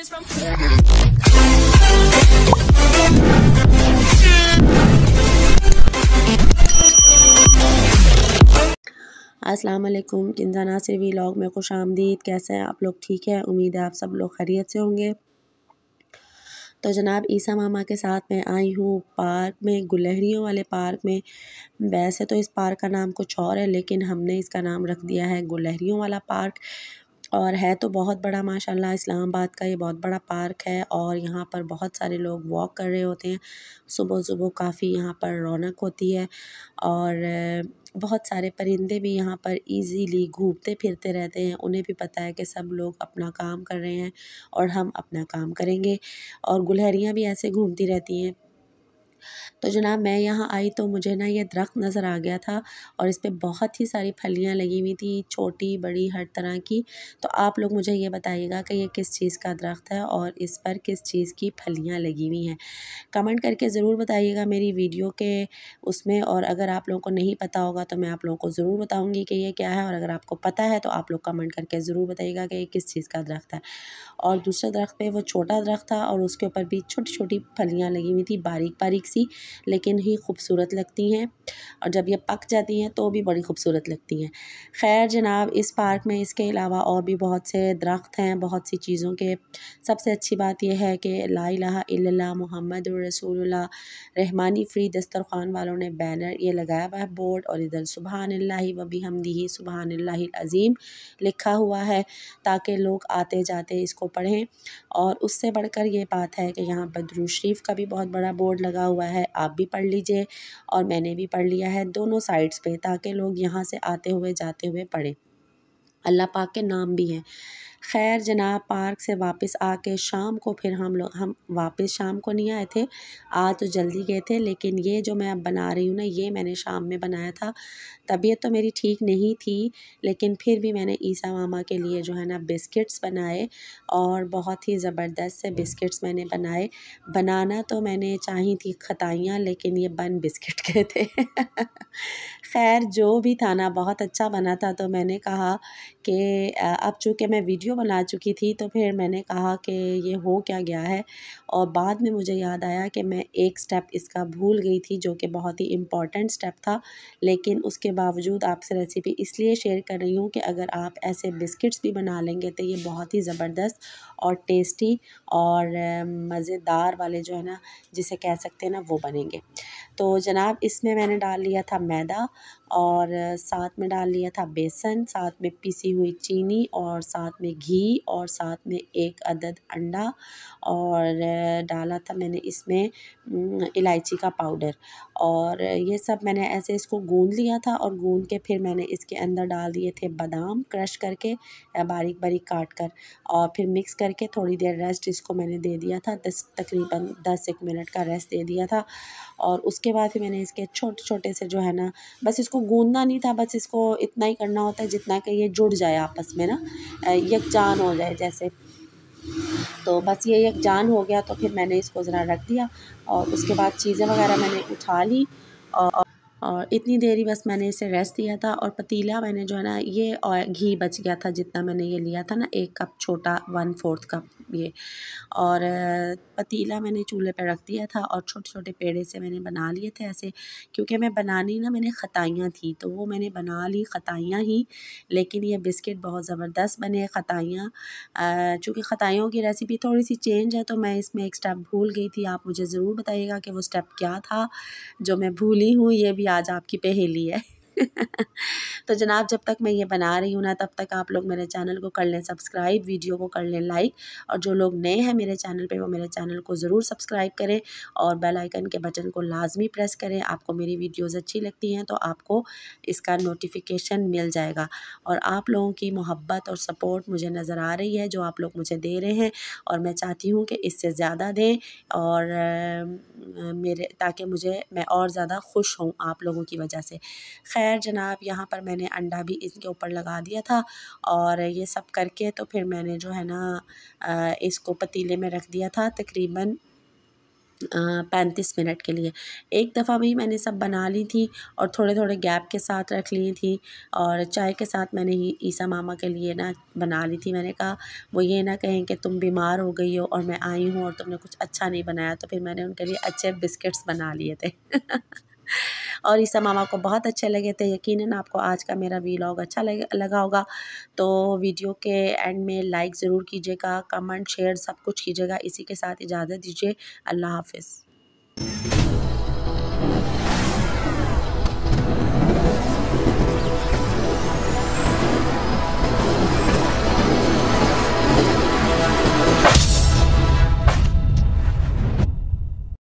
is from. Aslam Nasir vlog में खुश आमदीद कैसे हैं आप लोग ठीक है उम्मीद है आप सब लोग खैरियत से होंगे तो जनाब ईसा मामा के साथ मैं आई हूँ पार्क में गुलहरियों वाले पार्क में वैसे तो इस पार्क का नाम कुछ और है लेकिन हमने इसका नाम रख दिया है गुलहरियों वाला पार्क और है तो बहुत बड़ा माशाल्लाह इस्लामाबाद का ये बहुत बड़ा पार्क है और यहाँ पर बहुत सारे लोग वॉक कर रहे होते हैं सुबह सुबह काफ़ी यहाँ पर रौनक होती है और बहुत सारे परिंदे भी यहाँ पर इजीली घूमते फिरते रहते हैं उन्हें भी पता है कि सब लोग अपना काम कर रहे हैं और हम अपना काम करेंगे और गुलहरियाँ भी ऐसे घूमती रहती हैं तो जनाब मैं यहाँ आई तो मुझे ना ये दरख्त नज़र आ गया था और इस पर बहुत ही सारी फलियाँ लगी हुई थी छोटी बड़ी हर तरह की तो आप लोग मुझे ये बताइएगा कि ये किस चीज़ का दरख्त है और इस पर किस चीज़ की फलियाँ लगी हुई हैं कमेंट करके ज़रूर बताइएगा मेरी वीडियो के उसमें और अगर आप लोगों को नहीं पता होगा तो मैं आप लोगों को ज़रूर बताऊँगी कि ये क्या है और अगर आपको पता है तो आप लोग कमेंट करके ज़रूर बताइएगा कि ये किस चीज़ का दरख्त है और दूसरे दरख्त पे वो छोटा दरख्त था और उसके ऊपर भी छोटी छोटी फलियाँ लगी हुई थी बारीक बारीक सी लेकिन ही खूबसूरत लगती हैं और जब ये पक जाती हैं तो भी बड़ी खूबसूरत लगती हैं खैर जनाब इस पार्क में इसके अलावा और भी बहुत से दरख्त हैं बहुत सी चीज़ों के सबसे अच्छी बात यह है कि ला ला मोहम्मद रसूल रहमानी फ्री दस्तरखान वालों ने बैनर ये लगाया हुआ है बोर्ड और इधर सुबह ला वबी हमदी सुबहान अज़ीम लिखा हुआ है ताकि लोग आते जाते इसको पढ़ें और उससे बढ़कर ये बात है कि यहाँ पर शरीफ का भी बहुत बड़ा बोर्ड लगा हुआ है आप भी पढ़ लीजिए और मैंने भी पढ़ लिया है दोनों साइड्स पे ताकि लोग यहाँ से आते हुए जाते हुए पढ़ें अल्लाह पाक के नाम भी हैं खैर जनाब पार्क से वापस आके शाम को फिर हम लोग हम वापस शाम को नहीं आए थे आ तो जल्दी गए थे लेकिन ये जो मैं अब बना रही हूँ ना ये मैंने शाम में बनाया था तबीयत तो मेरी ठीक नहीं थी लेकिन फिर भी मैंने ईसा मामा के लिए जो है ना बिस्किट्स बनाए और बहुत ही ज़बरदस्त से बिस्किट्स मैंने बनाए बनाना तो मैंने चाही थी खताइयाँ लेकिन ये बन बिस्किट के थे खैर जो भी था ना बहुत अच्छा बना था तो मैंने कहा कि अब चूँकि मैं वीडियो वीडियो बना चुकी थी तो फिर मैंने कहा कि ये हो क्या गया है और बाद में मुझे याद आया कि मैं एक स्टेप इसका भूल गई थी जो कि बहुत ही इम्पॉर्टेंट स्टेप था लेकिन उसके बावजूद आपसे रेसिपी इसलिए शेयर कर रही हूँ कि अगर आप ऐसे बिस्किट्स भी बना लेंगे तो ये बहुत ही ज़बरदस्त और टेस्टी और मज़ेदार वाले जो है ना जिसे कह सकते हैं ना वो बनेंगे तो जनाब इसमें मैंने डाल लिया था मैदा और साथ में डाल लिया था बेसन साथ में पिसी हुई चीनी और साथ में घी और साथ में एक अदद अंडा और डाला था मैंने इसमें इलायची का पाउडर और ये सब मैंने ऐसे इसको गूंद लिया था और गूंद के फिर मैंने इसके अंदर डाल दिए थे बादाम क्रश करके बारीक बारीक काट कर और फिर मिक्स करके थोड़ी देर रेस्ट इसको मैंने दे दिया था दस तकरीबन दस एक मिनट का रेस्ट दे दिया था और उसके बाद फिर मैंने इसके छोटे छोटे से जो है ना बस इसको गूंदना नहीं था बस इसको इतना ही करना होता है जितना कि ये जुड़ जाए आपस में ना यकजान हो जाए जैसे तो बस ये एक जान हो गया तो फिर मैंने इसको ज़रा रख दिया और उसके बाद चीज़ें वगैरह मैंने उठा ली और और इतनी देरी बस मैंने इसे रेस्ट दिया था और पतीला मैंने जो है ना ये और घी बच गया था जितना मैंने ये लिया था ना एक कप छोटा वन फोर्थ कप ये और पतीला मैंने चूल्हे पर रख दिया था और छोटे छोटे पेड़े से मैंने बना लिए थे ऐसे क्योंकि मैं बनानी ना मैंने ख़ताइयाँ थी तो वो मैंने बना ली ख़ताइयाँ ही लेकिन ये बिस्किट बहुत ज़बरदस्त बने ख़ताइयाँ चूँकि ख़ताइयों की रेसिपी थोड़ी सी चेंज है तो मैं इसमें एक स्टेप भूल गई थी आप मुझे ज़रूर बताइएगा कि वो स्टेप क्या था जो मैं भूली हूँ ये भी आज आपकी पहेली है तो जनाब जब तक मैं ये बना रही हूँ ना तब तक आप लोग मेरे चैनल को कर लें सब्सक्राइब वीडियो को कर लें लाइक और जो लोग नए हैं मेरे चैनल पे वो मेरे चैनल को ज़रूर सब्सक्राइब करें और बेल आइकन के बटन को लाजमी प्रेस करें आपको मेरी वीडियोज़ अच्छी लगती हैं तो आपको इसका नोटिफिकेशन मिल जाएगा और आप लोगों की मोहब्बत और सपोर्ट मुझे नज़र आ रही है जो आप लोग मुझे दे रहे हैं और मैं चाहती हूँ कि इससे ज़्यादा दें और मेरे ताकि मुझे मैं और ज़्यादा खुश हूँ आप लोगों की वजह से खैर खैर जनाब यहाँ पर मैंने अंडा भी इसके ऊपर लगा दिया था और ये सब करके तो फिर मैंने जो है ना इसको पतीले में रख दिया था तकरीबन पैंतीस मिनट के लिए एक दफ़ा भी मैंने सब बना ली थी और थोड़े थोड़े गैप के साथ रख ली थी और चाय के साथ मैंने ही ईसा मामा के लिए ना बना ली थी मैंने कहा वो ये ना कहें कि तुम बीमार हो गई हो और मैं आई हूँ और तुमने कुछ अच्छा नहीं बनाया तो फिर मैंने उनके लिए अच्छे बिस्किट्स बना लिए थे और ईसा मामा को बहुत अच्छे लगे थे यकीनन आपको आज का मेरा वीलॉग अच्छा लगा होगा तो वीडियो के एंड में लाइक ज़रूर कीजिएगा कमेंट शेयर सब कुछ कीजिएगा इसी के साथ इजाज़त दीजिए अल्लाह हाफिज़